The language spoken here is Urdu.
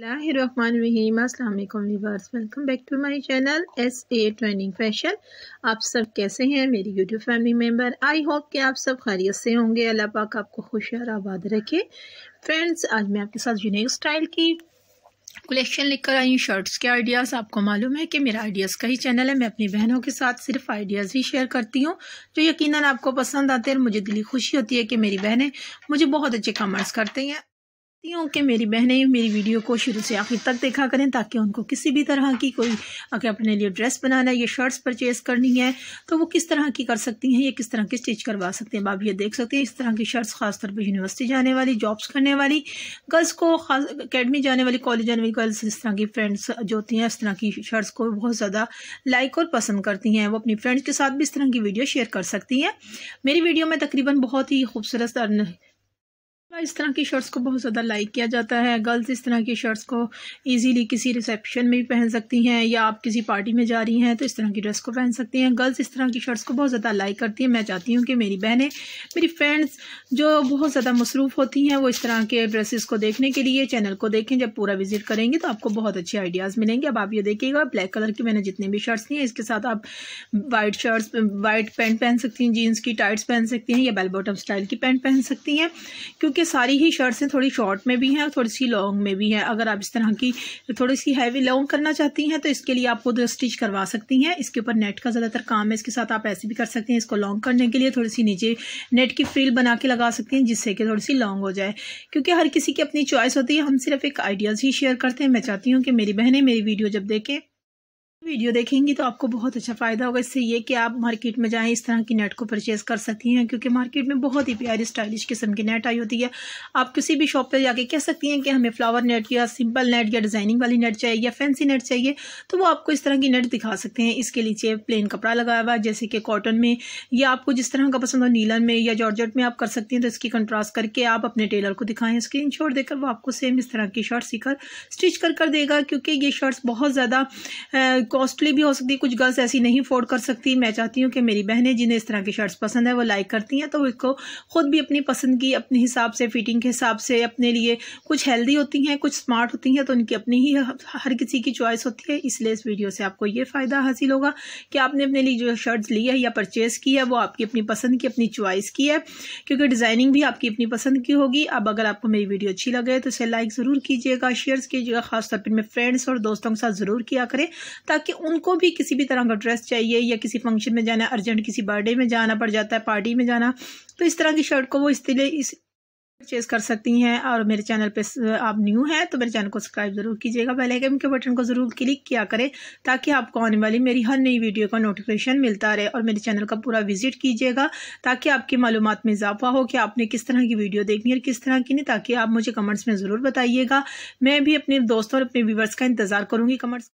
اللہ الرحمن الرحیم السلام علیکم viewers welcome back to my channel S A training fashion آپ سب کیسے ہیں میری YouTube family member I hope کہ آپ سب خیریت سے ہوں گے اللہ پاک آپ کو خوش اور آباد رکھے فرینڈز آج میں آپ کے ساتھ یونیک سٹائل کی کلیکشن لکھ کر آئی ہوں شرٹس کے آئیڈیاز آپ کو معلوم ہے کہ میرا آئیڈیاز کا ہی چینل ہے میں اپنی بہنوں کے ساتھ صرف آئیڈیاز ہی شیئر کرتی ہوں جو یقیناً آپ کو پسند آتے ہیں مجھے دلی خوشی ہوتی ہے کہ میری بہنیں مجھے بہت اچھے کمنٹس کرتے ہیں کہ میری بہنیں میری ویڈیو کو شروع سے آخر تک دیکھا کریں تاکہ ان کو کسی بھی طرح کی کوئی اگر اپنے لیے ڈریس بنانا یا شرٹس پرچیز کرنی ہے تو وہ کس طرح کی کر سکتی ہیں یا کس طرح کی سٹیچ کروا سکتے ہیں باب یہ دیکھ سکتے ہیں اس طرح کی شرٹس خاص طور پہ یونیورسٹی جانے والی جابس کرنے والی گرلس کو خاص اکیڈمی جانے والی کالج جانے والی گرلس اس طرح کی فرینڈس جو ہوتی ہیں اس طرح کی شرٹس کو بہت زیادہ لائک اور پسند کرتی ہیں وہ اپنی فرینڈس کے ساتھ بھی اس طرح کی ویڈیو شیئر کر سکتی ہیں میری ویڈیو میں تقریباً بہت ہی خوبصورت اس طرح کی شرٹس کو بہت زیادہ لائک کیا جاتا ہے گرلز اس طرح کی شرٹس کو ایزیلی کسی ریسیپشن میں بھی پہن سکتی ہیں یا آپ کسی پارٹی میں جا رہی ہیں تو اس طرح کی ڈریس کو پہن سکتی ہیں گرلز اس طرح کی شرٹس کو بہت زیادہ لائک کرتی ہیں میں چاہتی ہوں کہ میری بہنیں میری فرینڈز جو بہت زیادہ مصروف ہوتی ہیں وہ اس طرح کے ڈریسز کو دیکھنے کے لیے چینل کو دیکھیں جب پورا وزٹ کریں گے تو آپ کو بہت اچھے آئیڈیاز ملیں گے اب آپ یہ دیکھیے گا بلیک کلر کی میں نے جتنے بھی شرٹس لیے اس کے ساتھ آپ وائٹ شرٹس وائٹ پینٹ پہن سکتی ہیں جینس کی ٹائٹس پہن سکتی ہیں یا بیل باٹم اسٹائل کی پینٹ پہن سکتی ہیں کیونکہ کیونکہ ساری ہی شرٹس ہیں تھوڑی شارٹ میں بھی ہیں اور تھوڑی سی لانگ میں بھی ہیں اگر آپ اس طرح کی تھوڑی سی ہیوی لونگ کرنا چاہتی ہیں تو اس کے لیے آپ خود اسٹچ کروا سکتی ہیں اس کے اوپر نیٹ کا زیادہ تر کام ہے اس کے ساتھ آپ ایسے بھی کر سکتے ہیں اس کو لانگ کرنے کے لیے تھوڑی سی نیچے نیٹ کی فریل بنا کے لگا سکتی ہیں جس سے کہ تھوڑی سی لانگ ہو جائے کیونکہ ہر کسی کی اپنی چوائس ہوتی ہے ہم صرف ایک آئیڈیاز ہی شیئر کرتے ہیں میں چاہتی ہوں کہ میری بہنیں میری ویڈیو جب دیکھیں ویڈیو دیکھیں گی تو آپ کو بہت اچھا فائدہ ہوگا اس سے یہ کہ آپ مارکیٹ میں جائیں اس طرح کی نیٹ کو پرچیز کر سکتی ہیں کیونکہ مارکیٹ میں بہت ہی پیاری اسٹائلش قسم کی نیٹ آئی ہوتی ہے آپ کسی بھی شاپ پہ جا کے کہہ سکتی ہیں کہ ہمیں فلاور نیٹ یا سمپل نیٹ یا ڈیزائننگ والی نیٹ چاہیے یا فینسی نیٹ چاہیے تو وہ آپ کو اس طرح کی نیٹ دکھا سکتے ہیں اس کے نیچے پلین کپڑا لگا ہوا جیسے کہ کاٹن میں یا آپ کو جس طرح کا پسند ہو نیلن میں یا جارجٹ میں آپ کر سکتی ہیں تو اس کی کنٹراسٹ کر کے آپ اپنے ٹیلر کو دکھائیں اسکرین شاٹ دے کر وہ آپ کو سیم اس طرح کی شرٹ سی کر اسٹچ کر کر دے گا کیونکہ یہ شرٹس بہت زیادہ کوسٹلی بھی ہو سکتی ہے کچھ گرلس ایسی نہیں افورڈ کر سکتی میں چاہتی ہوں کہ میری بہنیں جنہیں اس طرح کی شرٹس پسند ہیں وہ لائک کرتی ہیں تو اس کو خود بھی اپنی پسند کی اپنے حساب سے فٹنگ کے حساب سے اپنے لیے کچھ ہیلدی ہوتی ہیں کچھ اسمارٹ ہوتی ہیں تو ان کی اپنی ہی ہر کسی کی چوائس ہوتی ہے اس لیے اس ویڈیو سے آپ کو یہ فائدہ حاصل ہوگا کہ آپ نے اپنے لیے جو شرٹس لی ہے یا پرچیز کی ہے وہ آپ کی اپنی پسند کی اپنی چوائس کی ہے کیونکہ ڈیزائننگ بھی آپ کی اپنی پسند کی ہوگی اب اگر آپ کو میری ویڈیو اچھی لگے تو اسے لائک ضرور کیجیے گا شیئرس کیجیے گا خاص طور پر میں فرینڈس اور دوستوں کے ساتھ ضرور کیا کریں تاکہ ان کو بھی کسی بھی طرح کا ڈریس چاہیے یا کسی فنکشن میں جانا ارجنٹ کسی برتھ ڈے میں جانا پڑ جاتا ہے پارٹی میں جانا تو اس طرح کی شرٹ کو وہ اس لیے پرچیز کر سکتی ہیں اور میرے چینل پہ آپ نیو ہیں تو میرے چینل کو سبسکرائب ضرور کیجیے گا پہلے کہ بٹن کو ضرور کلک کیا کریں تاکہ آپ کو آنے والی میری ہر نئی ویڈیو کا نوٹیفیکیشن ملتا رہے اور میرے چینل کا پورا وزٹ کیجیے گا تاکہ آپ کی معلومات میں اضافہ ہو کہ آپ نے کس طرح کی ویڈیو دیکھنی ہے اور کس طرح کی نہیں تاکہ آپ مجھے کمنٹس میں ضرور بتائیے گا میں بھی اپنے دوستوں اور اپنے ویورس کا انتظار کروں گی کمنٹس